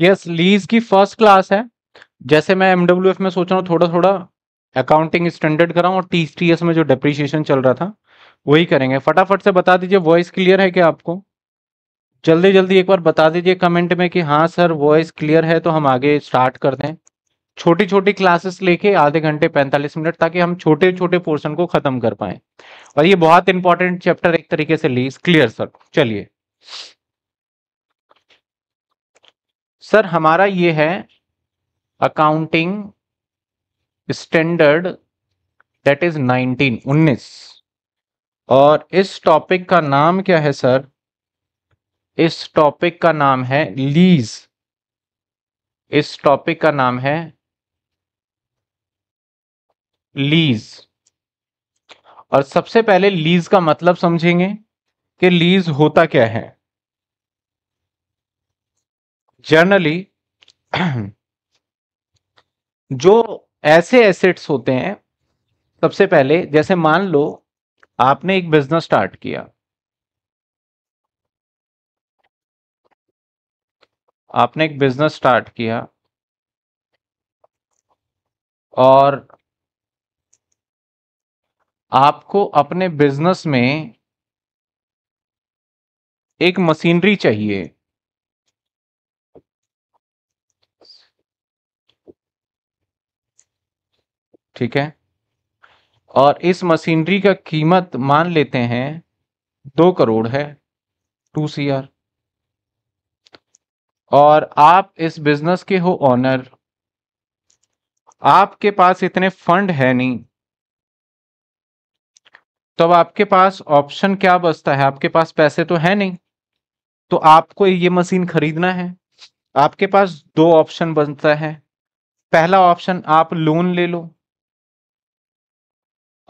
Yes lease की first class है जैसे मैं एमडब्ल्यू में सोच रहा हूँ थोड़ा थोड़ा अकाउंटिंग स्टैंडर्ड कराऊँ और टी टी एस में जो डेप्रिशिएशन चल रहा था वही करेंगे फटाफट से बता दीजिए वॉइस क्लियर है क्या आपको जल्दी जल्दी एक बार बता दीजिए कमेंट में कि हाँ सर वॉइस क्लियर है तो हम आगे स्टार्ट कर दें छोटी छोटी क्लासेस लेके आधे घंटे 45 मिनट ताकि हम छोटे छोटे पोर्शन को खत्म कर पाए और ये बहुत इंपॉर्टेंट चैप्टर एक तरीके से लीज क्लियर सर चलिए सर हमारा ये है अकाउंटिंग स्टैंडर्ड दैट इज 19 19 और इस टॉपिक का नाम क्या है सर इस टॉपिक का नाम है लीज इस टॉपिक का नाम है लीज और सबसे पहले लीज का मतलब समझेंगे कि लीज होता क्या है जनरली जो ऐसे एसेट्स होते हैं सबसे पहले जैसे मान लो आपने एक बिजनेस स्टार्ट किया आपने एक बिजनेस स्टार्ट किया और आपको अपने बिजनेस में एक मशीनरी चाहिए ठीक है और इस मशीनरी का कीमत मान लेते हैं दो करोड़ है टू सी आर और आप इस बिजनेस के हो ऑनर आपके पास इतने फंड है नहीं तो अब आपके पास ऑप्शन क्या बचता है आपके पास पैसे तो है नहीं तो आपको ये मशीन खरीदना है आपके पास दो ऑप्शन बनता है पहला ऑप्शन आप लोन ले लो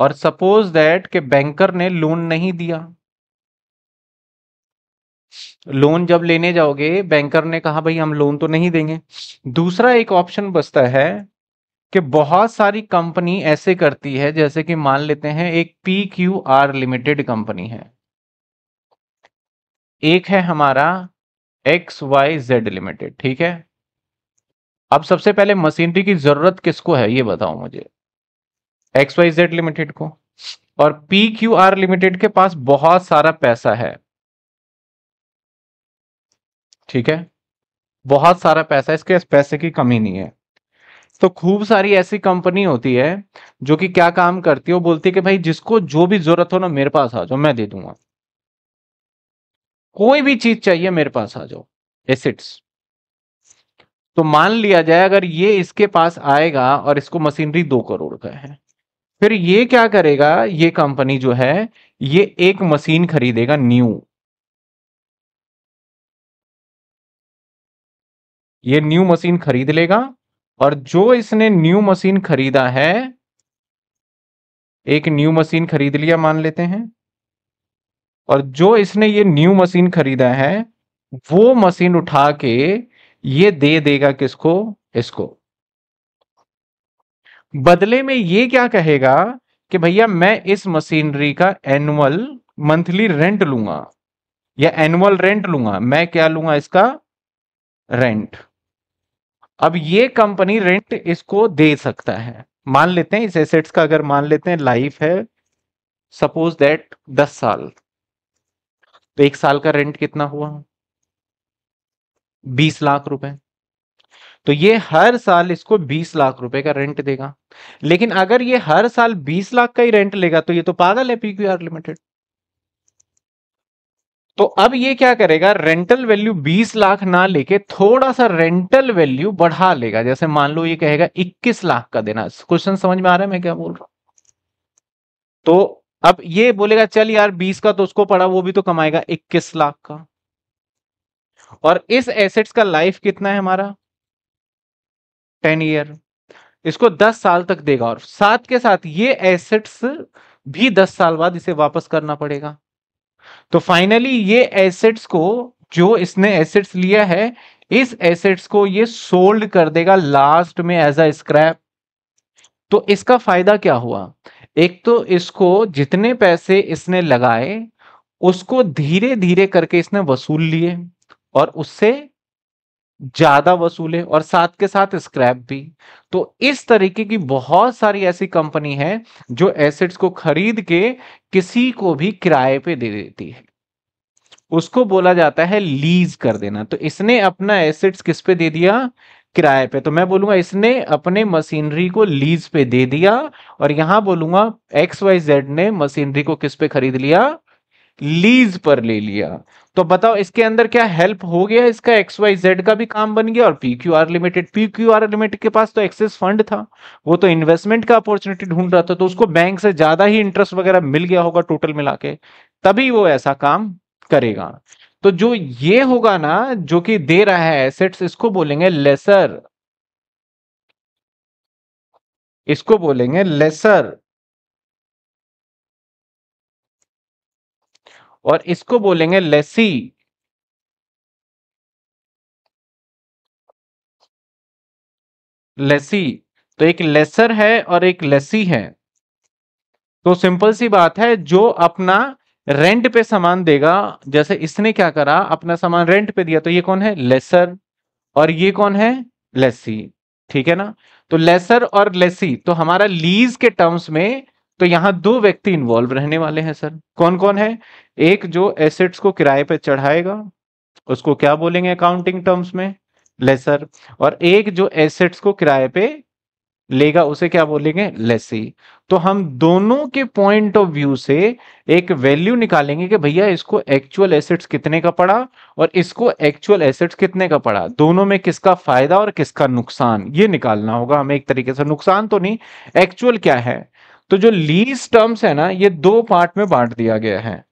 और सपोज दैट के बैंकर ने लोन नहीं दिया लोन जब लेने जाओगे बैंकर ने कहा भाई हम लोन तो नहीं देंगे दूसरा एक ऑप्शन बचता है कि बहुत सारी कंपनी ऐसे करती है जैसे कि मान लेते हैं एक P Q R limited company है एक है हमारा एक्स वाई जेड लिमिटेड ठीक है अब सबसे पहले मशीनरी की जरूरत किसको है ये बताओ मुझे एक्स वाई जेड लिमिटेड को और पी क्यू आर लिमिटेड के पास बहुत सारा पैसा है ठीक है बहुत सारा पैसा इसके पैसे की कमी नहीं है तो खूब सारी ऐसी कंपनी होती है जो कि क्या काम करती है वो बोलती है कि भाई जिसको जो भी जरूरत हो ना मेरे पास आ जाओ मैं दे दूंगा कोई भी चीज चाहिए मेरे पास आ जाओ एसिड्स तो मान लिया जाए अगर ये इसके पास आएगा और इसको मशीनरी दो करोड़ का है फिर ये क्या करेगा ये कंपनी जो है ये एक मशीन खरीदेगा न्यू ये न्यू मशीन खरीद लेगा और जो इसने न्यू मशीन खरीदा है एक न्यू मशीन खरीद लिया मान लेते हैं और जो इसने ये न्यू मशीन खरीदा है वो मशीन उठा के ये दे देगा किसको इसको बदले में ये क्या कहेगा कि भैया मैं इस मशीनरी का एनुअल मंथली रेंट लूंगा या एनुअल रेंट लूंगा मैं क्या लूंगा इसका रेंट अब ये कंपनी रेंट इसको दे सकता है मान लेते हैं इस एसेट्स का अगर मान लेते हैं लाइफ है सपोज दैट दस साल तो एक साल का रेंट कितना हुआ बीस लाख रुपए तो ये हर साल इसको 20 लाख रुपए का रेंट देगा लेकिन अगर ये हर साल 20 लाख का ही रेंट लेगा तो ये तो पागल है पीक्यूआर लिमिटेड तो अब ये क्या करेगा रेंटल वैल्यू 20 लाख ना लेके थोड़ा सा रेंटल वैल्यू बढ़ा लेगा जैसे मान लो ये कहेगा 21 लाख का देना क्वेश्चन समझ में आ रहा है मैं क्या बोल रहा हूं तो अब ये बोलेगा चल यार 20 का तो उसको पड़ा वो भी तो कमाएगा 21 लाख का और इस एसेट्स का लाइफ कितना है हमारा टेन ईयर इसको दस साल तक देगा और साथ के साथ ये एसेट्स भी दस साल बाद इसे वापस करना पड़ेगा तो फाइनली ये एसेट्स को जो इसने एसेट्स लिया है इस एसेट्स को ये सोल्ड कर देगा लास्ट में एज अ स्क्रैप तो इसका फायदा क्या हुआ एक तो इसको जितने पैसे इसने लगाए उसको धीरे धीरे करके इसने वसूल लिए और उससे ज्यादा वसूले और साथ के साथ स्क्रैप भी तो इस तरीके की बहुत सारी ऐसी कंपनी है जो एसेट्स को खरीद के किसी को भी किराए पे दे देती है उसको बोला जाता है लीज कर देना तो इसने अपना एसेट्स किस पे दे दिया किराए पे तो मैं बोलूंगा इसने अपने मशीनरी को लीज पे दे दिया और यहां बोलूंगा एक्स वाई जेड ने मशीनरी को किस पे खरीद लिया लीज पर ले लिया तो बताओ इसके अंदर क्या हेल्प हो गया इसका एक्स वाई जेड का भी काम बन गया और P Q R limited P Q R limited के पास तो एक्सेस फंड था वो तो इन्वेस्टमेंट का अपॉर्चुनिटी ढूंढ रहा था तो उसको बैंक से ज्यादा ही इंटरेस्ट वगैरह मिल गया होगा टोटल मिला के तभी वो ऐसा काम करेगा तो जो ये होगा ना जो कि दे रहा है एसेट्स इसको बोलेंगे लेसर इसको बोलेंगे लेसर और इसको बोलेंगे लेसी लेसी तो एक लेसर है और एक लेसी है तो सिंपल सी बात है जो अपना रेंट पे सामान देगा जैसे इसने क्या करा अपना सामान रेंट पे दिया तो ये कौन है लेसर और ये कौन है लेसी ठीक है ना तो लेसर और लेसी तो हमारा लीज के टर्म्स में तो यहाँ दो व्यक्ति इन्वॉल्व रहने वाले हैं सर कौन कौन है एक जो एसेट्स को किराए पर चढ़ाएगा उसको क्या बोलेंगे अकाउंटिंग टर्म्स में लेसर और एक जो एसेट्स को किराए पे लेगा उसे क्या बोलेंगे लेसी तो हम दोनों के पॉइंट ऑफ व्यू से एक वैल्यू निकालेंगे कि भैया इसको एक्चुअल एसेट्स कितने का पड़ा और इसको एक्चुअल एसेट्स कितने का पड़ा दोनों में किसका फायदा और किसका नुकसान ये निकालना होगा हमें एक तरीके से नुकसान तो नहीं एक्चुअल क्या है तो जो लीज टर्म्स है ना ये दो पार्ट में बांट दिया गया है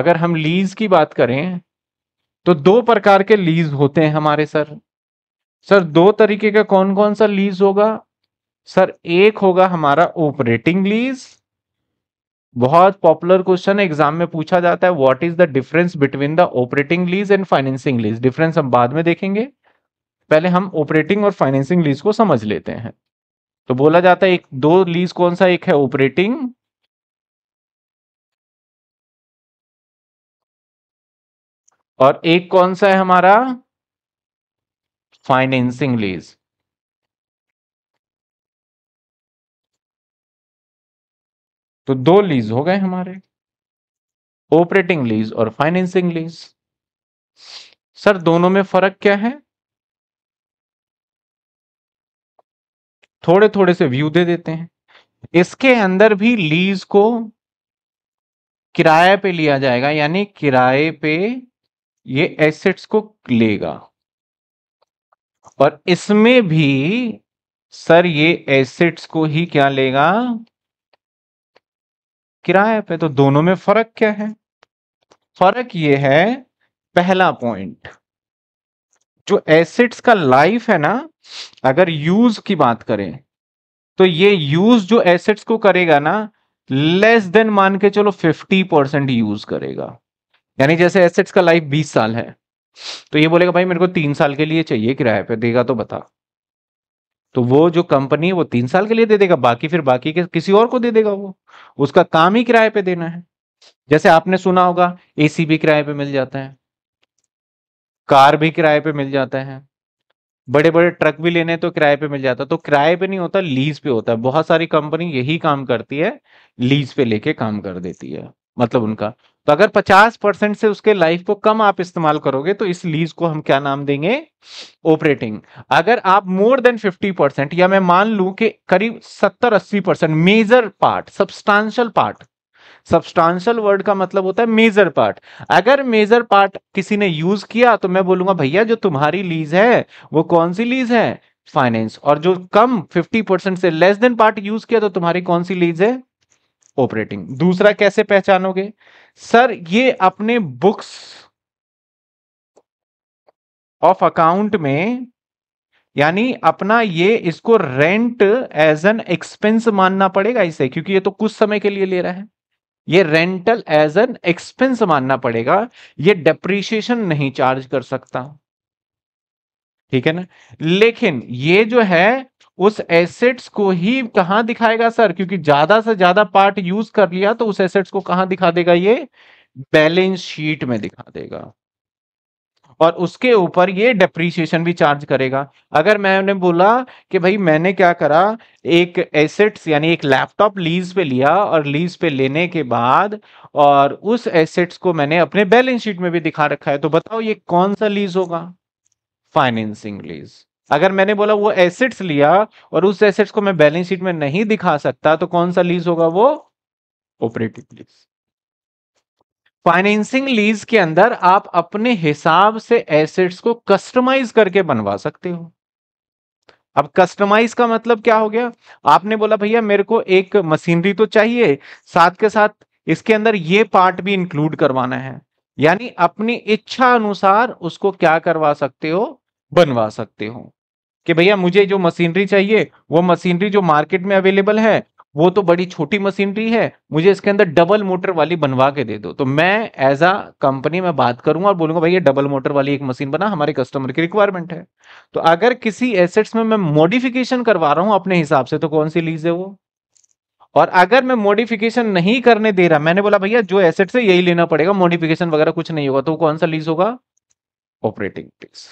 अगर हम लीज की बात करें तो दो प्रकार के लीज होते हैं हमारे सर सर दो तरीके का कौन कौन सा लीज होगा सर एक होगा हमारा ऑपरेटिंग लीज बहुत पॉपुलर क्वेश्चन एग्जाम में पूछा जाता है what is the difference between the operating lease and financing lease difference हम बाद में देखेंगे पहले हम ऑपरेटिंग और फाइनेंसिंग लीज को समझ लेते हैं तो बोला जाता है एक दो लीज कौन सा एक है ऑपरेटिंग और एक कौन सा है हमारा फाइनेंसिंग लीज तो दो लीज हो गए हमारे ऑपरेटिंग लीज और फाइनेंसिंग लीज सर दोनों में फर्क क्या है थोड़े थोड़े से व्यू दे देते हैं इसके अंदर भी लीज को किराए पे लिया जाएगा यानी किराए पे ये एसेट्स को लेगा और इसमें भी सर ये एसेट्स को ही क्या लेगा किराए पे तो दोनों में फर्क क्या है फर्क ये है पहला पॉइंट जो एसेट्स का लाइफ है ना अगर यूज की बात करें तो ये यूज जो एसेट्स को करेगा ना लेस देन मान के चलो 50 परसेंट यूज करेगा यानी जैसे एसेट्स का लाइफ 20 साल है तो ये बोलेगा भाई मेरे को तीन साल के लिए चाहिए किराए पे देगा तो बता तो वो जो कंपनी वो तीन साल के लिए दे देगा बाकी फिर बाकी के किसी और को दे देगा वो उसका काम ही किराए पे देना है जैसे आपने सुना होगा एसी भी किराए पे मिल जाता है कार भी किराए पे मिल जाता है बड़े बड़े ट्रक भी लेने तो किराए पे मिल जाता तो किराए पे नहीं होता लीज पे होता है बहुत सारी कंपनी यही काम करती है लीज पे लेके काम कर देती है मतलब उनका तो अगर 50 परसेंट से उसके लाइफ को कम आप इस्तेमाल करोगे तो इस लीज को हम क्या नाम देंगे ऑपरेटिंग अगर आप मोर देन 50 परसेंट या मैं मान लू कि करीब 70-80 percent major part substantial part substantial word का मतलब होता है मेजर पार्ट अगर मेजर पार्ट किसी ने यूज किया तो मैं बोलूंगा भैया जो तुम्हारी लीज है वो कौन सी लीज है फाइनेंस और जो कम 50 परसेंट से लेस देन पार्ट यूज किया तो तुम्हारी कौन सी लीज है ऑपरेटिंग दूसरा कैसे पहचानोगे सर ये अपने बुक्स ऑफ अकाउंट में यानी अपना ये इसको रेंट एज एन एक्सपेंस मानना पड़ेगा इसे क्योंकि ये तो कुछ समय के लिए ले रहा है ये रेंटल एज एन एक्सपेंस मानना पड़ेगा ये डेप्रिशिएशन नहीं चार्ज कर सकता ठीक है ना लेकिन ये जो है उस एसेट्स को ही कहां दिखाएगा सर क्योंकि ज्यादा से ज्यादा पार्ट यूज कर लिया तो उस एसेट्स को कहां दिखा देगा ये बैलेंस शीट में दिखा देगा और उसके ऊपर ये डेप्रीसिएशन भी चार्ज करेगा अगर मैंने बोला कि भाई मैंने क्या करा एक एसेट्स यानी एक लैपटॉप लीज पे लिया और लीज पे लेने के बाद और उस एसेट्स को मैंने अपने बैलेंस शीट में भी दिखा रखा है तो बताओ ये कौन सा लीज होगा फाइनेंसिंग लीज अगर मैंने बोला वो एसेट्स लिया और उस एसेट्स को मैं बैलेंस शीट में नहीं दिखा सकता तो कौन सा लीज होगा वो ऑपरेटिव लीज फाइनेंसिंग लीज के अंदर आप अपने हिसाब से एसेट्स को कस्टमाइज करके बनवा सकते हो अब कस्टमाइज का मतलब क्या हो गया आपने बोला भैया मेरे को एक मशीनरी तो चाहिए साथ के साथ इसके अंदर ये पार्ट भी इंक्लूड करवाना है यानी अपनी इच्छा अनुसार उसको क्या करवा सकते हो बनवा सकते हो कि भैया मुझे जो मशीनरी चाहिए वो मशीनरी जो मार्केट में अवेलेबल है वो तो बड़ी छोटी मशीनरी है मुझे इसके अंदर डबल मोटर वाली बनवा के दे दो तो मैं एज अ कंपनी में बात करूंगा और बोलूंगा भाई ये डबल मोटर वाली एक मशीन बना हमारे कस्टमर की रिक्वायरमेंट है तो अगर किसी एसेट्स में मैं मॉडिफिकेशन करवा रहा हूं अपने हिसाब से तो कौन सी लीज है वो और अगर मैं मॉडिफिकेशन नहीं करने दे रहा मैंने बोला भैया जो एसेट से यही लेना पड़ेगा मॉडिफिकेशन वगैरह कुछ नहीं होगा तो कौन सा लीज होगा ऑपरेटिंग लीज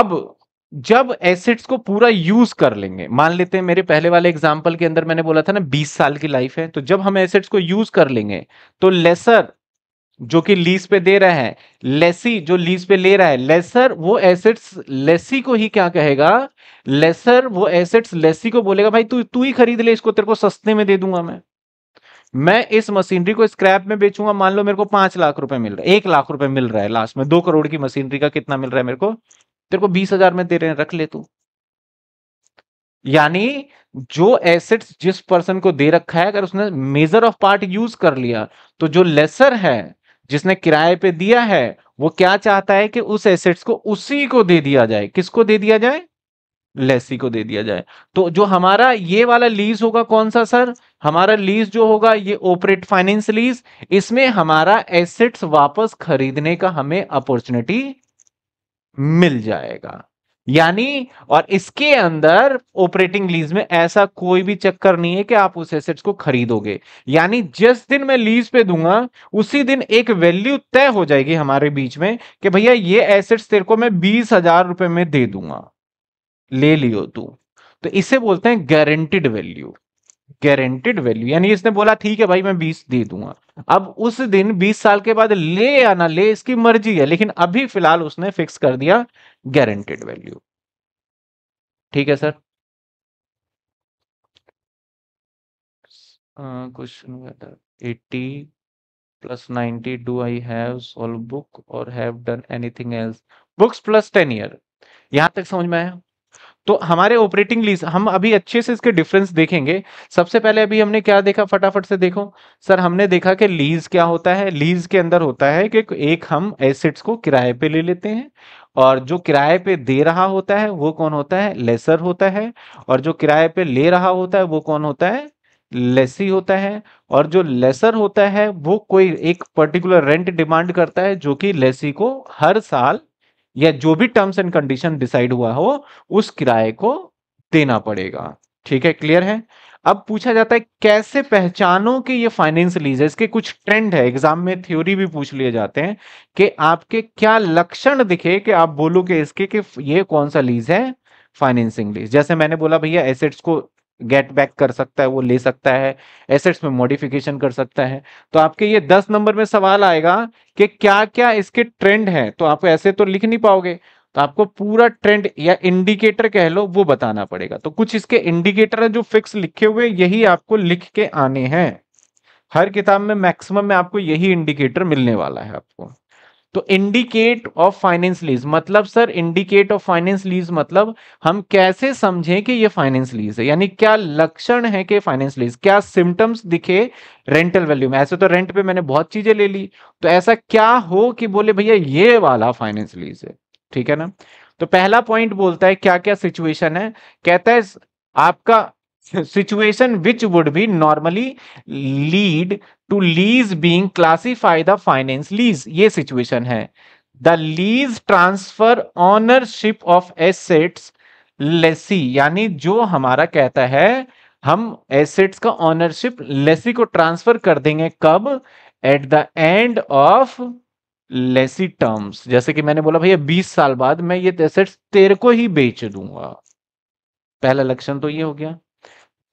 अब जब एसेट्स को पूरा यूज कर लेंगे मान लेते हैं मेरे पहले वाले एग्जाम्पल के अंदर मैंने बोला था ना बीस साल की लाइफ है तो जब हम एसेट्स को यूज कर लेंगे तो लेसर जो कि लीज पे दे रहा है लेसी जो लीज पे ले रहा है लेसर वो एसेट्स लेसी को ही क्या कहेगा लेसर वो एसेट्स लेसी को बोलेगा भाई तू तू ही खरीद ले इसको तेरे को सस्ते में दे दूंगा मैं मैं इस मशीनरी को स्क्रैप में बेचूंगा मान लो मेरे को पांच लाख रुपए मिल रहा है एक लाख रुपए मिल रहा है लास्ट में दो करोड़ की मशीनरी का कितना मिल रहा है मेरे को तेरे को बीस हजार में दे रहे हैं रख ले तू यानी जो एसेट्स जिस पर्सन को दे रखा है अगर उसने मेजर ऑफ पार्ट यूज कर लिया तो जो लेसर है जिसने किराए पे दिया है वो क्या चाहता है कि उस एसेट्स को उसी को दे दिया जाए किसको दे दिया जाए लेसी को दे दिया जाए तो जो हमारा ये वाला लीज होगा कौन सा सर हमारा लीज जो होगा ये ऑपरेट फाइनेंस लीज इसमें हमारा एसेट्स वापस खरीदने का हमें अपॉर्चुनिटी मिल जाएगा यानी और इसके अंदर ऑपरेटिंग लीज में ऐसा कोई भी चक्कर नहीं है कि आप उस एसेट्स को खरीदोगे यानी जिस दिन मैं लीज पे दूंगा उसी दिन एक वैल्यू तय हो जाएगी हमारे बीच में कि भैया ये एसेट्स तेरे को मैं बीस हजार रुपए में दे दूंगा ले लियो तू तो इसे बोलते हैं गारंटेड वैल्यू गारंटेड वैल्यू यानी इसने बोला ठीक है भाई मैं बीस दे दूंगा अब उस दिन बीस साल के बाद ले या ना ले इसकी मर्जी है लेकिन अभी फिलहाल उसने फिक्स कर दिया गारंटेड वैल्यू ठीक है sir question eighty plus ninety do I have solve book और have done anything else books plus ten year यहां तक समझ में आया तो हमारे ऑपरेटिंग लीज हम अभी अच्छे से इसके डिफरेंस देखेंगे सबसे पहले अभी हमने क्या देखा फटाफट से देखो सर हमने देखा कि लीज क्या होता है लीज के अंदर होता है कि एक हम एसेट्स को किराए पे ले लेते हैं और जो किराए पे दे रहा होता है वो कौन होता है लेसर होता है और जो किराए पे ले रहा होता है वो कौन होता है लेसी होता है और जो लेसर होता है वो कोई एक पर्टिकुलर रेंट डिमांड करता है जो कि लेसी को हर साल या जो भी टर्म्स एंड कंडीशन डिसाइड हुआ हो उस किराए को देना पड़ेगा ठीक है क्लियर है अब पूछा जाता है कैसे पहचानो कि ये फाइनेंस लीज है इसके कुछ ट्रेंड है एग्जाम में थ्योरी भी पूछ लिए जाते हैं कि आपके क्या लक्षण दिखे कि आप बोलो कि इसके कि ये कौन सा लीज है फाइनेंसिंग लीज जैसे मैंने बोला भैया एसेट्स को गेट बैक कर सकता है वो ले सकता है एसेट्स में मॉडिफिकेशन कर सकता है तो आपके ये दस नंबर में सवाल आएगा कि क्या क्या इसके ट्रेंड है तो आप ऐसे तो लिख नहीं पाओगे तो आपको पूरा ट्रेंड या इंडिकेटर कह लो वो बताना पड़ेगा तो कुछ इसके इंडिकेटर है जो फिक्स लिखे हुए यही आपको लिख के आने हैं हर किताब में मैक्सिमम में आपको यही इंडिकेटर मिलने वाला है आपको तो इंडिकेट ऑफ फाइनेंस लीज मतलब sir indicate of finance lease मतलब हम कैसे समझें कि ये फाइनेंस लीज है यानी क्या लक्षण है कि फाइनेंस लीज क्या सिम्टम्स दिखे रेंटल वैल्यू में ऐसे तो रेंट पे मैंने बहुत चीजें ले ली तो ऐसा क्या हो कि बोले भैया ये वाला फाइनेंस लीज है ठीक है ना तो पहला पॉइंट बोलता है क्या क्या सिचुएशन है कहता है आपका situation which would be normally lead to lease being classify the finance lease ये सिचुएशन है the lease transfer ownership of assets lessee यानी जो हमारा कहता है हम एसेट्स का ऑनरशिप लेसी को ट्रांसफर कर देंगे कब at the end of lessee terms जैसे कि मैंने बोला भैया 20 साल बाद मैं ये एसेट्स तेरे को ही बेच दूंगा पहला लक्षण तो ये हो गया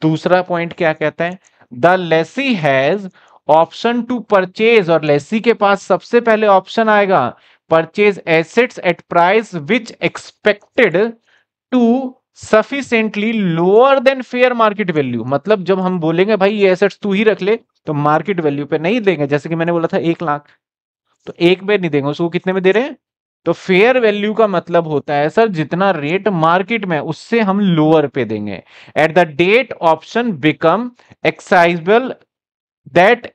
दूसरा पॉइंट क्या कहता है the lessee has option to purchase और लेसी के पास सबसे पहले ऑप्शन आएगा purchase assets at price which expected to sufficiently lower than fair market value मतलब जब हम बोलेंगे भाई ये एसेट्स तू ही रख ले तो मार्केट वैल्यू पे नहीं देंगे जैसे कि मैंने बोला था एक लाख तो एक में नहीं देंगे उसको कितने में दे रहे हैं तो फेयर वैल्यू का मतलब होता है सर जितना रेट मार्केट में उससे हम लोअर पे देंगे at the date option become exercisable that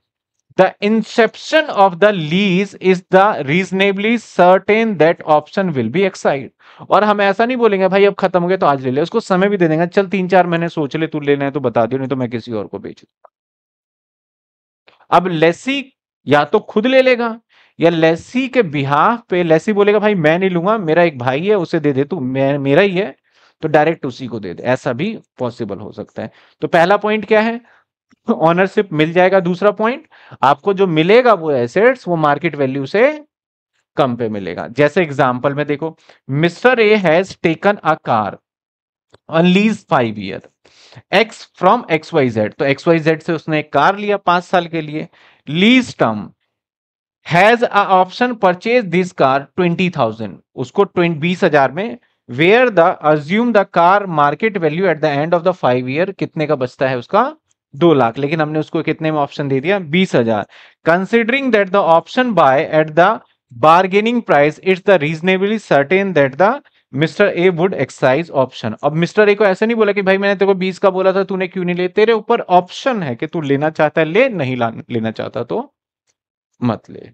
the inception of the lease is the reasonably certain that option will be excised और हम ऐसा नहीं बोलेंगे भाई अब खत्म हो गया तो आज ले ले उसको समय भी दे देंगे चल तीन चार महीने सोच ले तू लेना है तो बता दियो नहीं तो मैं किसी और को बेच अब लेसी या तो खुद ले लेगा या लेसी के बिहाफ पे लेसी बोलेगा भाई मैं नहीं लूंगा मेरा एक भाई है उसे दे दे तू मैं मेरा ही है तो डायरेक्ट उसी को दे दे ऐसा भी पॉसिबल हो सकता है तो पहला पॉइंट क्या है ऑनरशिप मिल जाएगा दूसरा पॉइंट आपको जो मिलेगा वो एसेट्स वो मार्केट वैल्यू से कम पे मिलेगा जैसे एग्जाम्पल में देखो mister A has taken a car on lease five year X from X Y Z तो एक्स वाई जेड से उसने एक कार लिया पांच साल के लिए lease term has option purchase this car twenty thousand उसको बीस हजार में where the assume the car market value at the end of the five year कितने का बचता है उसका दो लाख लेकिन हमने उसको कितने में ऑप्शन दे दिया बीस हजार considering that the option buy at the bargaining price it's the reasonably certain that the mister A would exercise option अब मिस्टर ए को ऐसे नहीं बोला कि भाई मैंने तेरे को बीस का बोला था तूने क्यों नहीं ले तेरे ऊपर ऑप्शन है कि तू लेना चाहता है ले नहीं लेना चाहता तो मत ले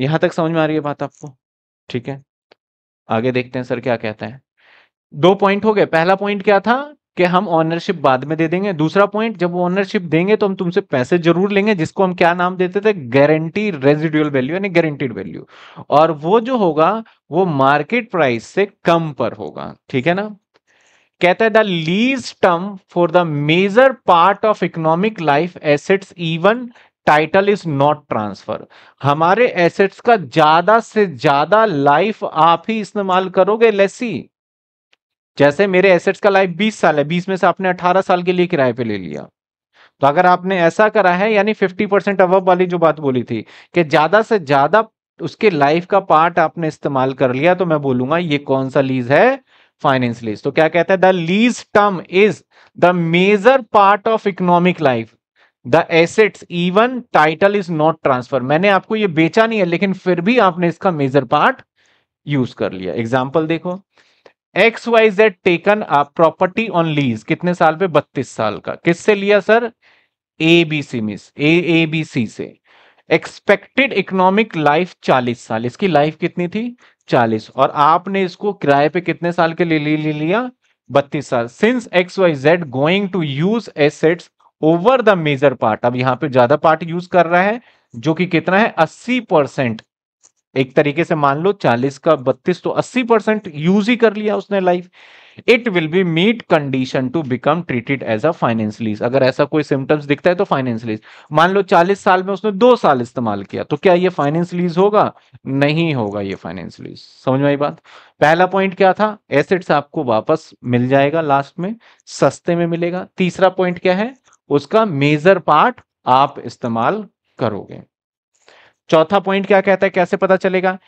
यहां तक समझ में आ रही है बात आपको ठीक है आगे देखते हैं सर क्या कहते हैं दो पॉइंट हो गए पहला पॉइंट क्या था कि हम ऑनरशिप बाद में दे देंगे दूसरा पॉइंट जब ऑनरशिप देंगे तो हम तुमसे पैसे जरूर लेंगे जिसको हम क्या नाम देते थे गारंटी रेजिडुअल वैल्यू यानी गारंटीड वैल्यू और वो जो होगा वो मार्केट प्राइस से कम पर होगा ठीक है ना कहता है the lease term for the major part of economic life assets even title is not transfer हमारे एसेट्स का ज्यादा से ज्यादा लाइफ आप ही इस्तेमाल करोगे लेसी जैसे मेरे एसेट्स का लाइफ 20 साल है 20 में से आपने 18 साल के लिए किराए पे ले लिया तो अगर आपने ऐसा करा है यानी 50 परसेंट अवब वाली जो बात बोली थी कि ज्यादा से ज्यादा उसके लाइफ का पार्ट आपने इस्तेमाल कर लिया तो मैं बोलूंगा ये कौन सा लीज है फाइनेंस लीज तो क्या कहता है the lease term is the major part of economic life the assets even title is not transfer मैंने आपको ये बेचा नहीं है लेकिन फिर भी आपने इसका मेजर पार्ट यूज कर लिया एग्जाम्पल देखो एक्स वाई जेड टेकन आप प्रॉपर्टी ऑन लीज कितने साल पे बत्तीस साल का किससे लिया sir A B C miss A A B C से एक्सपेक्टेड इकोनॉमिक लाइफ चालीस साल इसकी लाइफ कितनी थी चालीस और आपने इसको किराए पे कितने साल के लिए ले लिया बत्तीस साल since X Y Z going to use assets over the major part अब यहाँ पे ज्यादा पार्ट यूज कर रहा है जो कि कितना है अस्सी परसेंट एक तरीके से मान लो चालीस का बत्तीस तो अस्सी परसेंट यूज ही कर लिया उसने life it will be meet condition to become treated as a finance lease अगर ऐसा कोई सिम्टम्स दिखता है तो फाइनेंस लीज मान लो 40 साल में उसने दो साल इस्तेमाल किया तो क्या ये फाइनेंस लीज होगा नहीं होगा ये फाइनेंस लीज समझ में आई बात पहला पॉइंट क्या था एसेट्स आपको वापस मिल जाएगा लास्ट में सस्ते में मिलेगा तीसरा पॉइंट क्या है उसका मेजर पार्ट आप इस्तेमाल करोगे चौथा पॉइंट क्या कहता है कैसे पता चलेगा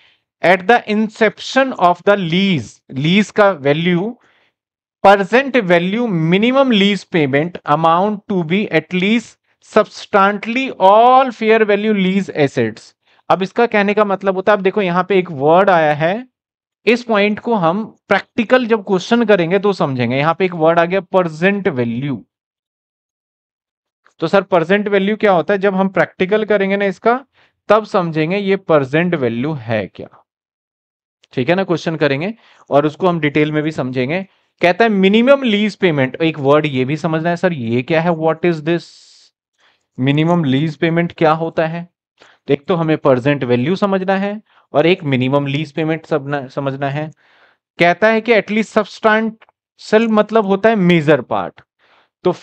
at the inception of the lease lease का value present value minimum lease payment amount to be at least least all fair value lease assets अब इसका कहने का मतलब होता है आप देखो यहाँ पे एक वर्ड आया है इस पॉइंट को हम प्रैक्टिकल जब क्वेश्चन करेंगे तो समझेंगे यहाँ पे एक वर्ड आ गया प्रजेंट वैल्यू तो सर प्रजेंट वैल्यू क्या होता है जब हम प्रैक्टिकल करेंगे ना इसका तब समझेंगे ये प्रजेंट वैल्यू है क्या ठीक है ना क्वेश्चन करेंगे और उसको हम डिटेल में भी समझेंगे कहता है मिनिमम लीज पेमेंट एक वर्ड ये भी समझना है सर ये क्या है what is this minimum lease payment क्या होता है तो एक तो हमें प्रेजेंट वैल्यू समझना है और एक मिनिमम लीज पेमेंट समझना है कहता है कि एटलीस्ट सेल मतलब होता है मेजर पार्ट तो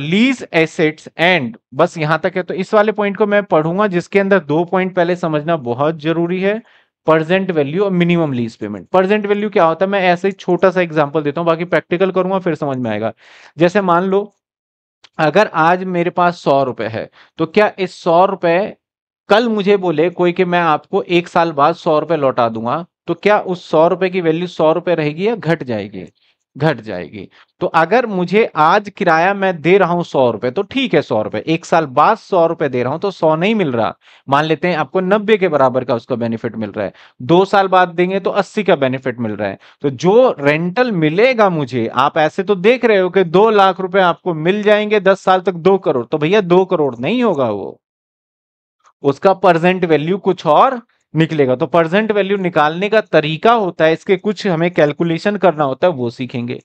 लीज एसेट्स एंड बस यहां तक है तो इस वाले पॉइंट को मैं पढ़ूंगा जिसके अंदर दो पॉइंट पहले समझना बहुत जरूरी है परजेंट वैल्यू और minimum lease payment present value क्या होता है मैं ऐसे ही छोटा सा एग्जाम्पल देता हूँ बाकी प्रैक्टिकल करूंगा फिर समझ में आएगा जैसे मान लो अगर आज मेरे पास सौ रुपए है तो क्या इस सौ रुपए कल मुझे बोले कोई कि मैं आपको एक साल बाद सौ रुपए लौटा दूंगा तो क्या उस सौ रुपए की वैल्यू सौ रुपए रहेगी या घट जाएगी घट जाएगी तो अगर मुझे आज किराया मैं दे रहा हूं सौ रुपए तो ठीक है सौ रुपए एक साल बाद सौ रुपए दे रहा हूं तो सौ नहीं मिल रहा मान लेते हैं आपको नब्बे के बराबर का उसका बेनिफिट मिल रहा है दो साल बाद देंगे तो अस्सी का बेनिफिट मिल रहा है तो जो रेंटल मिलेगा मुझे आप ऐसे तो देख रहे हो कि दो लाख रुपए आपको मिल जाएंगे दस साल तक दो करोड़ तो भैया दो करोड़ नहीं होगा वो उसका प्रेजेंट वैल्यू कुछ और निकलेगा तो प्रेजेंट वैल्यू निकालने का तरीका होता है इसके कुछ हमें कैलकुलेशन करना होता है वो सीखेंगे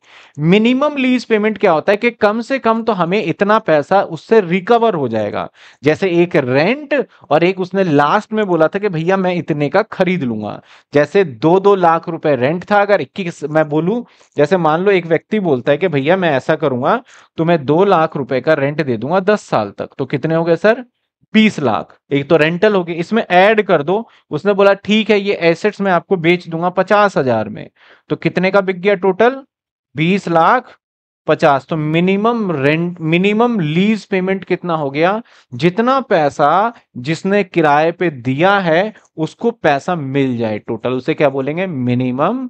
मिनिमम लीज पेमेंट क्या होता है कि कम से कम तो हमें इतना पैसा उससे रिकवर हो जाएगा जैसे एक रेंट और एक उसने लास्ट में बोला था कि भैया मैं इतने का खरीद लूंगा जैसे दो दो लाख रुपए रेंट था अगर इक्कीस मैं बोलू जैसे मान लो एक व्यक्ति बोलता है कि भैया मैं ऐसा करूंगा तो मैं दो लाख रुपए का रेंट दे दूंगा दस साल तक तो कितने हो गए सर बीस लाख एक तो रेंटल हो गया इसमें ऐड कर दो उसने बोला ठीक है ये एसेट्स मैं आपको बेच दूंगा पचास हजार में तो कितने का बिक गया टोटल बीस लाख पचास तो minimum rent minimum lease payment कितना हो गया जितना पैसा जिसने किराए पे दिया है उसको पैसा मिल जाए टोटल उसे क्या बोलेंगे मिनिमम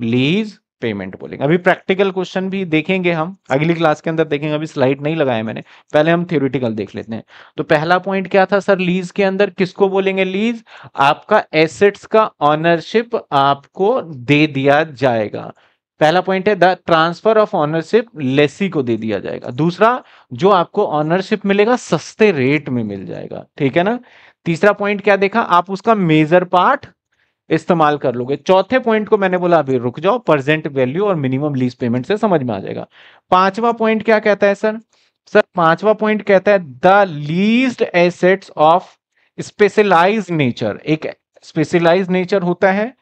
लीज पेमेंट बोलेंगे अभी प्रैक्टिकल क्वेश्चन भी देखेंगे हम अगली क्लास के अंदर देखेंगे अभी स्लाइड नहीं लगाया मैंने पहले हम थ्योरिटिकल देख लेते हैं तो पहला पॉइंट क्या था सर लीज के अंदर किसको बोलेंगे लीज आपका एसेट्स का ऑनरशिप आपको दे दिया जाएगा पहला पॉइंट है the transfer of ownership lessee को दे दिया जाएगा दूसरा जो आपको ऑनरशिप मिलेगा सस्ते रेट में मिल जाएगा ठीक है ना तीसरा पॉइंट क्या देखा आप उसका मेजर पार्ट इस्तेमाल कर लोगे चौथे पॉइंट को मैंने बोला अभी रुक जाओ प्रेजेंट वैल्यू और मिनिमम लीज पेमेंट से समझ में आ जाएगा पांचवा पॉइंट क्या कहता है सर सर पांचवा पॉइंट कहता है the lease assets of specialise nature एक स्पेशलाइज नेचर होता है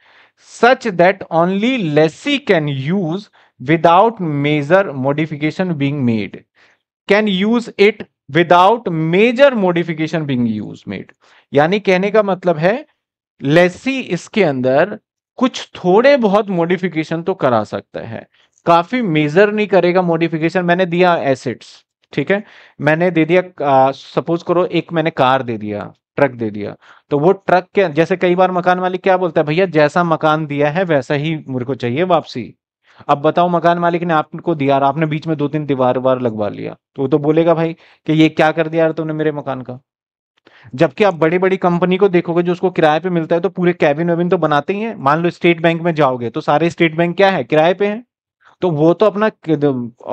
such that only lessee can use without major modification being made can use it without major modification being use made यानी कहने का मतलब है लेसी इसके अंदर कुछ थोड़े बहुत मॉडिफिकेशन तो करा सकता है काफी मेजर नहीं करेगा मॉडिफिकेशन मैंने दिया एसिड्स ठीक है मैंने दे दिया सपोज करो एक मैंने कार दे दिया ट्रक दे दिया तो वो ट्रक के जैसे कई बार मकान मालिक क्या बोलता है भैया जैसा मकान दिया है वैसा ही मुझे को चाहिए वापसी अब बताओ मकान मालिक ने आपको दिया आपने बीच में दो तीन दीवार वार लगवा लिया तो वो तो बोलेगा भाई कि ये क्या कर दिया यार तुमने मेरे मकान का जबकि आप बड़ी बड़ी कंपनी को देखोगे जो उसको किराए पे मिलता है तो पूरे कैबिन वेबिन तो बनाते ही है मान लो स्टेट बैंक में जाओगे तो सारे स्टेट बैंक क्या है किराए पे है तो वो तो अपना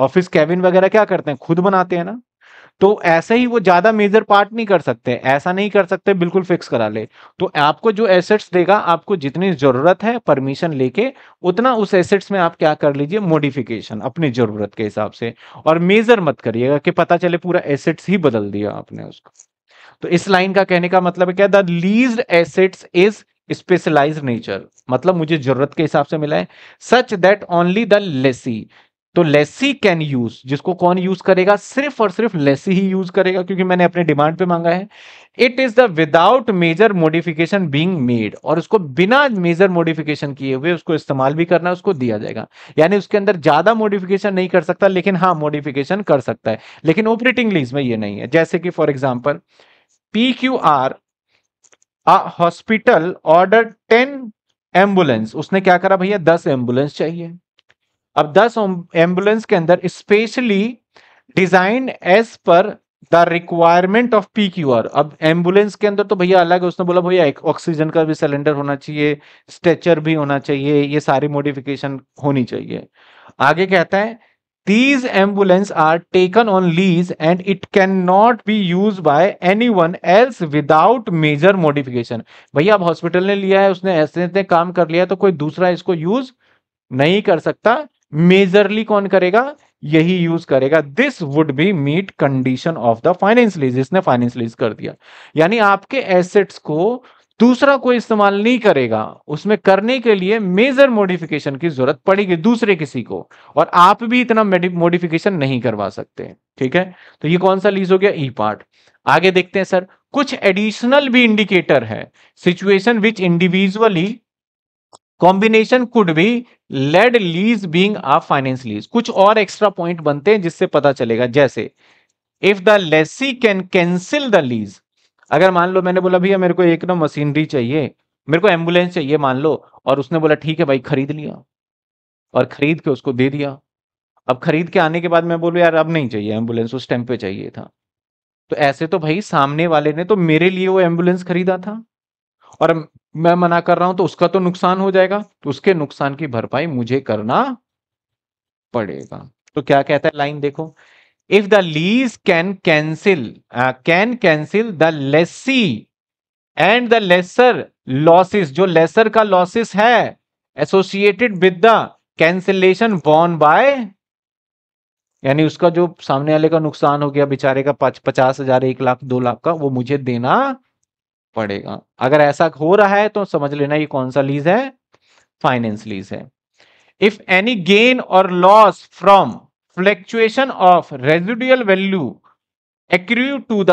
ऑफिस कैबिन वगैरह क्या करते हैं खुद बनाते हैं ना तो ऐसे ही वो ज्यादा मेजर पार्ट नहीं कर सकते ऐसा नहीं कर सकते बिल्कुल फिक्स करा ले तो आपको जो एसेट्स देगा आपको जितनी जरूरत है परमिशन लेके उतना उस एसेट्स में आप क्या कर लीजिए मॉडिफिकेशन अपनी जरूरत के हिसाब से और मेजर मत करिएगा कि पता चले पूरा एसेट्स ही बदल दिया आपने उसको तो इस लाइन का कहने का मतलब है क्या the lease assets is specialise nature मतलब मुझे जरूरत के हिसाब से मिला है such that only the lessee तो लेसी कैन यूज जिसको कौन यूज करेगा सिर्फ और सिर्फ लेसी ही यूज करेगा क्योंकि मैंने अपने डिमांड पे मांगा है it is the without major modification being made और उसको बिना मेजर मॉडिफिकेशन किए हुए उसको इस्तेमाल भी करना उसको दिया जाएगा यानी उसके अंदर ज्यादा मॉडिफिकेशन नहीं कर सकता लेकिन हाँ मॉडिफिकेशन कर सकता है लेकिन ऑपरेटिंग लीज में ये नहीं है जैसे कि for example our hospital order ten ambulance उसने क्या करा भैया दस एम्बुलेंस चाहिए अब दस एम्बुलेंस के अंदर specially design as per the requirement of P Q R अब एम्बुलेंस के अंदर तो भैया अलग है उसने बोला भैया ऑक्सीजन का भी सिलेंडर होना चाहिए स्ट्रेचर भी होना चाहिए ये सारी मोडिफिकेशन होनी चाहिए आगे कहता है these ambulance are taken on lease and it cannot be used by anyone else without major modification भैया अब हॉस्पिटल ने लिया है उसने ऐसे ऐसे काम कर लिया तो कोई दूसरा इसको यूज नहीं कर सकता मेजरली कौन करेगा यही यूज करेगा this would be meet condition of the finance lease इसने फाइनेंस लीज कर दिया यानी आपके एसेट्स को दूसरा कोई इस्तेमाल नहीं करेगा उसमें करने के लिए मेजर मॉडिफिकेशन की जरूरत पड़ेगी दूसरे किसी को और आप भी इतना मॉडिफिकेशन नहीं करवा सकते ठीक है तो ये कौन सा लीज हो गया ई e पार्ट आगे देखते हैं सर कुछ एडिशनल भी इंडिकेटर है situation which individually combination could भी lead lease being finance lease कुछ और एक्स्ट्रा पॉइंट बनते हैं जिससे पता चलेगा जैसे if the lessee can cancel the lease अगर मान लो मैंने बोला भैया मेरे को एक ना मशीनरी चाहिए मेरे को एम्बुलेंस चाहिए मान लो और उसने बोला ठीक है भाई खरीद लिया और खरीद के उसको दे दिया अब खरीद के आने के बाद मैं बोलूँ यार अब नहीं चाहिए एम्बुलेंस उस टाइम पे चाहिए था तो ऐसे तो भाई सामने वाले ने तो मेरे लिए वो एम्बुलेंस खरीदा था और मैं मना कर रहा हूं तो उसका तो नुकसान हो जाएगा तो उसके नुकसान की भरपाई मुझे करना पड़ेगा तो क्या कहता है लाइन देखो if the lease can cancel uh, can cancel the lessee and the lesser losses जो lesser का losses है associated with the cancellation borne by यानी उसका जो सामने वाले का नुकसान हो गया बेचारे का पच, पचास हजार एक लाख दो लाख का वो मुझे देना पड़ेगा अगर ऐसा हो रहा है तो समझ लेना ये कौन सा लीज है फाइनेंस लीज है if any gain or loss from fluctuation of residual value accrue to the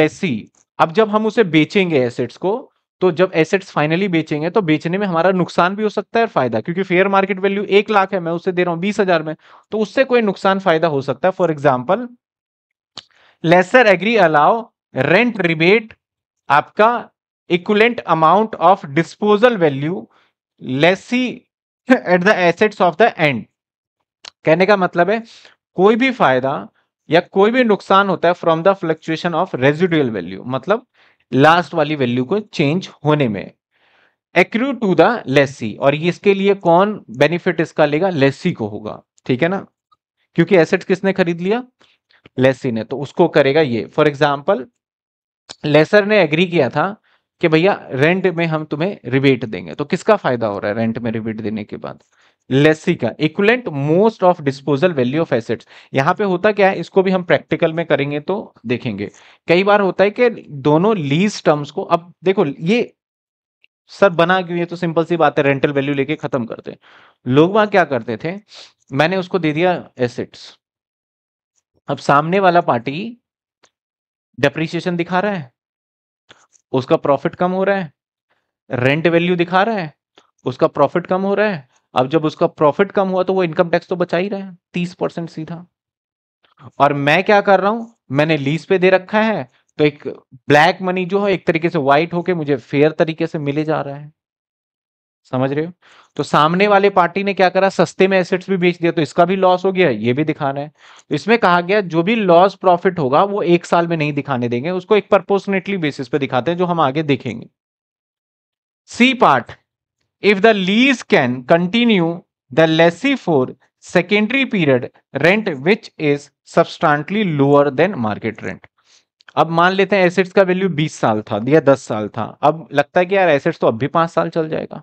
lessee अब जब हम उसे बेचेंगे एसेट्स को तो जब एसेट्स फाइनली बेचेंगे तो बेचने में हमारा नुकसान भी हो सकता है और फायदा क्योंकि फेयर मार्केट वैल्यू एक लाख है मैं उसे दे रहा हूं बीस हजार में तो उससे कोई नुकसान फायदा हो सकता है for example lessor agree allow rent rebate आपका equivalent amount of disposal value lessee at the assets of the end कहने का मतलब है कोई भी फायदा या कोई भी नुकसान होता है from the fluctuation of residual value मतलब लास्ट वाली वैल्यू को चेंज होने में एक्रू टू द लेसी और इसके लिए कौन बेनिफिट इसका लेगा लेसी को होगा ठीक है ना क्योंकि एसेट किसने खरीद लिया लेसी ने तो उसको करेगा ये फॉर एग्जाम्पल लेसर ने एग्री किया था कि भैया रेंट में हम तुम्हें रिबेट देंगे तो किसका फायदा हो रहा है रेंट में रिबेट देने के बाद लेसी का equivalent most of disposal value of assets यहाँ पे होता क्या है इसको भी हम प्रैक्टिकल में करेंगे तो देखेंगे कई बार होता है कि दोनों लीज टर्म्स को अब देखो ये सर बना क्यों ये तो सिंपल सी बात है रेंटल वैल्यू लेके खत्म करते लोग वहां क्या करते थे मैंने उसको दे दिया एसेट्स अब सामने वाला पार्टी डेप्रिसिएशन दिखा रहा है उसका प्रॉफिट कम हो रहा है रेंट वैल्यू दिखा रहा है उसका प्रॉफिट कम हो रहा है अब जब उसका प्रॉफिट कम हुआ तो वो इनकम टैक्स तो बचा ही रहा है तीस परसेंट सीधा और मैं क्या कर रहा हूं मैंने लीज पे दे रखा है तो एक ब्लैक मनी जो है एक तरीके से व्हाइट होके मुझे फेयर तरीके से मिले जा रहा है समझ रहे हो तो सामने वाले पार्टी ने क्या करा सस्ते में एसेट्स भी बेच दिया तो इसका भी लॉस हो गया ये भी दिखाना है तो इसमें कहा गया जो भी लॉस प्रॉफिट होगा वो एक साल में नहीं दिखाने देंगे उसको एक परपोर्सनेटली बेसिस पे दिखाते हैं जो हम आगे देखेंगे C part If the lease can continue the lessee for secondary period rent which is substantially lower than market rent. अब मान लेते हैं एसेट्स का वैल्यू 20 साल था या 10 साल था अब लगता है कि यार एसेट्स तो अब भी पांच साल चल जाएगा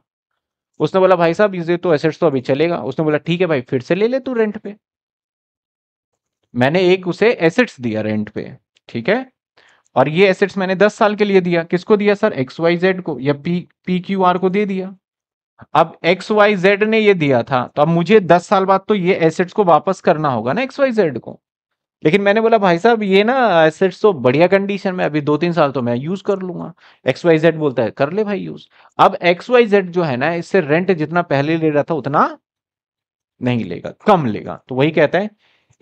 उसने बोला भाई साहब ये तो एसेट्स तो अभी चलेगा उसने बोला ठीक है भाई फिर से ले ले तू रेंट पे मैंने एक उसे एसेट्स दिया रेंट पे ठीक है और ये एसेट्स मैंने 10 साल के लिए दिया किसको दिया सर एक्स वाई जेड को या पी पी क्यू आर को दे दिया अब एक्स वाई जेड ने ये दिया था तो अब मुझे दस साल बाद तो ये एसेट्स को वापस करना होगा ना एक्स वाई जेड को लेकिन मैंने बोला भाई साहब ये ना एसेट्स तो बढ़िया कंडीशन में अभी दो तीन साल तो मैं यूज कर लूंगा एक्स वाई जेड बोलता है कर ले भाई यूज अब एक्स वाई जेड जो है ना इससे रेंट जितना पहले ले रहा था उतना नहीं लेगा कम लेगा तो वही कहते हैं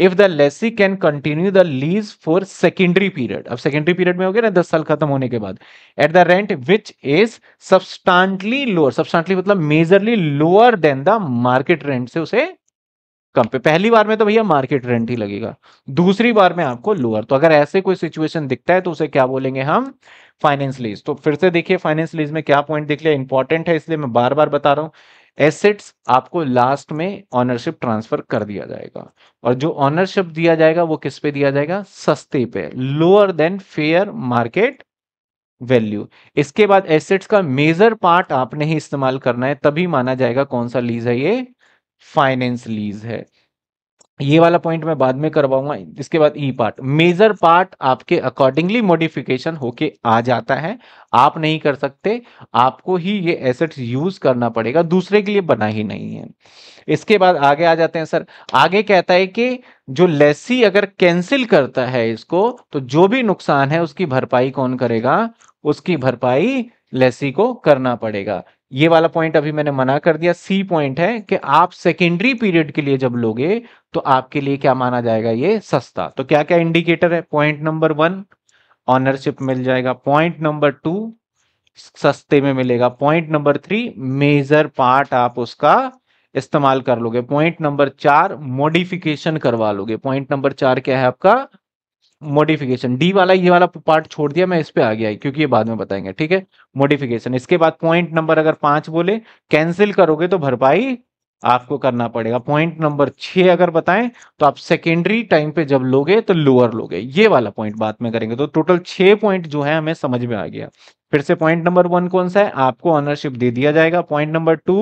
if the lessee can continue the lease for secondary period अब सेकेंडरी पीरियड में हो गया ना दस साल खत्म होने के बाद at the rent which is substantially lower substantially मतलब majorly lower than the market rent से उसे कम पे पहली बार में तो भैया मार्केट रेंट ही लगेगा दूसरी बार में आपको लोअर तो अगर ऐसे कोई सिचुएशन दिखता है तो उसे क्या बोलेंगे हम फाइनेंस लीज तो फिर से देखिए फाइनेंस लीज में क्या पॉइंट देख लिया इंपॉर्टेंट है इसलिए मैं बार बार बता रहा हूं एसेट्स आपको लास्ट में ऑनरशिप ट्रांसफर कर दिया जाएगा और जो ऑनरशिप दिया जाएगा वो किस पे दिया जाएगा सस्ते पे lower than fair market value इसके बाद एसेट्स का मेजर पार्ट आपने ही इस्तेमाल करना है तभी माना जाएगा कौन सा लीज है ये फाइनेंस लीज है ये वाला पॉइंट मैं बाद में करवाऊंगा इसके बाद ई पार्ट मेजर पार्ट आपके अकॉर्डिंगली मॉडिफिकेशन होके आ जाता है आप नहीं कर सकते आपको ही ये एसेट्स यूज करना पड़ेगा दूसरे के लिए बना ही नहीं है इसके बाद आगे आ जाते हैं सर आगे कहता है कि जो लेसी अगर कैंसिल करता है इसको तो जो भी नुकसान है उसकी भरपाई कौन करेगा उसकी भरपाई लेसी को करना पड़ेगा ये वाला पॉइंट अभी मैंने मना कर दिया सी पॉइंट है कि आप सेकेंडरी पीरियड के लिए जब लोगे तो आपके लिए क्या माना जाएगा ये सस्ता तो क्या क्या इंडिकेटर है पॉइंट नंबर वन ऑनरशिप मिल जाएगा पॉइंट नंबर टू सस्ते में मिलेगा point number three major part आप उसका इस्तेमाल कर लोगे पॉइंट नंबर चार मॉडिफिकेशन करवा लोगे पॉइंट नंबर चार क्या है आपका मॉडिफिकेशन डी वाला ये वाला पार्ट छोड़ दिया मैं इस पे आ गया क्योंकि ये बाद में बताएंगे ठीक है मॉडिफिकेशन इसके बाद पॉइंट नंबर अगर पांच बोले कैंसिल करोगे तो भरपाई आपको करना पड़ेगा पॉइंट नंबर छह अगर बताएं तो आप सेकेंडरी टाइम पे जब लोगे तो लोअर लोगे ये वाला पॉइंट बाद में करेंगे तो टोटल छह पॉइंट जो है हमें समझ में आ गया फिर से पॉइंट नंबर वन कौन सा है आपको ऑनरशिप दे दिया जाएगा पॉइंट नंबर टू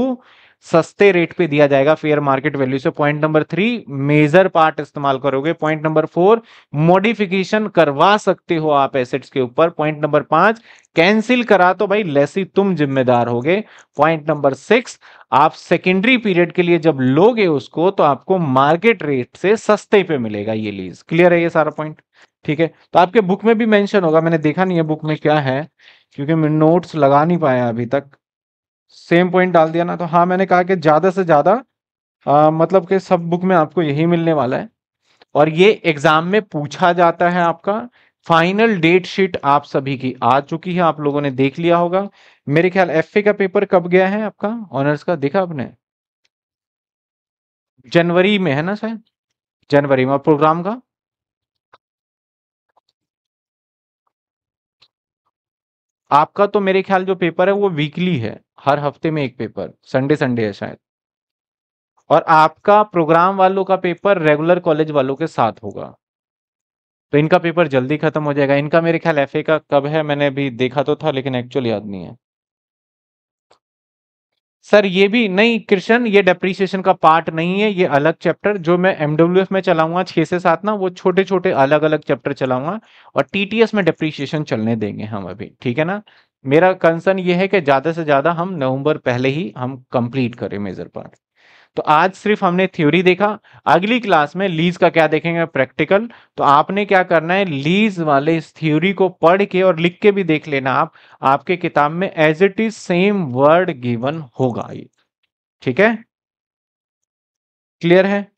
सस्ते रेट पे दिया जाएगा फेयर मार्केट वैल्यू से point number three major part इस्तेमाल करोगे पॉइंट नंबर फोर मॉडिफिकेशन करवा सकते हो आप एसेट्स के ऊपर पॉइंट नंबर पांच कैंसिल करा तो भाई लेसी तुम जिम्मेदार होगे पॉइंट नंबर सिक्स आप सेकेंडरी पीरियड के लिए जब लोगे उसको तो आपको मार्केट रेट से सस्ते पे मिलेगा ये लीज क्लियर है ये सारा पॉइंट ठीक है तो आपके बुक में भी मेंशन होगा मैंने देखा नहीं है बुक में क्या है क्योंकि मैं नोट्स लगा नहीं पाया अभी तक सेम पॉइंट डाल दिया ना तो हाँ मैंने कहा कि ज़्यादा से ज़्यादा मतलब कि सब बुक में आपको यही मिलने वाला है और ये एग्ज़ाम में पूछा जाता है आपका फाइनल डेट शीट आप सभी की आ चुकी है आप लोगों ने देख लिया होगा मेरे ख्याल एफ का पेपर कब गया है आपका ऑनर्स का देखा आपने जनवरी में है ना सर जनवरी में प्रोग्राम का आपका तो मेरे ख्याल जो पेपर है वो वीकली है हर हफ्ते में एक पेपर संडे संडे है शायद और आपका प्रोग्राम वालों का पेपर रेगुलर कॉलेज वालों के साथ होगा तो इनका पेपर जल्दी खत्म हो जाएगा इनका मेरे ख्याल एफ का कब है मैंने अभी देखा तो था लेकिन एक्चुअल याद नहीं है सर ये भी नहीं कृष्ण ये डेप्रीसिएशन का पार्ट नहीं है ये अलग चैप्टर जो मैं एमडब्ल्यू में चलाऊंगा छः से सात ना वो छोटे छोटे अलग अलग चैप्टर चलाऊंगा और टीटीएस में डेप्रीसिएशन चलने देंगे हम अभी ठीक है ना मेरा कंसर्न ये है कि ज़्यादा से ज़्यादा हम नवंबर पहले ही हम कंप्लीट करें मेजर पार्ट तो आज सिर्फ हमने थ्योरी देखा अगली क्लास में लीज का क्या देखेंगे प्रैक्टिकल तो आपने क्या करना है लीज वाले इस थ्योरी को पढ़ के और लिख के भी देख लेना आप आपके किताब में as it is same word given होगा ये ठीक है क्लियर है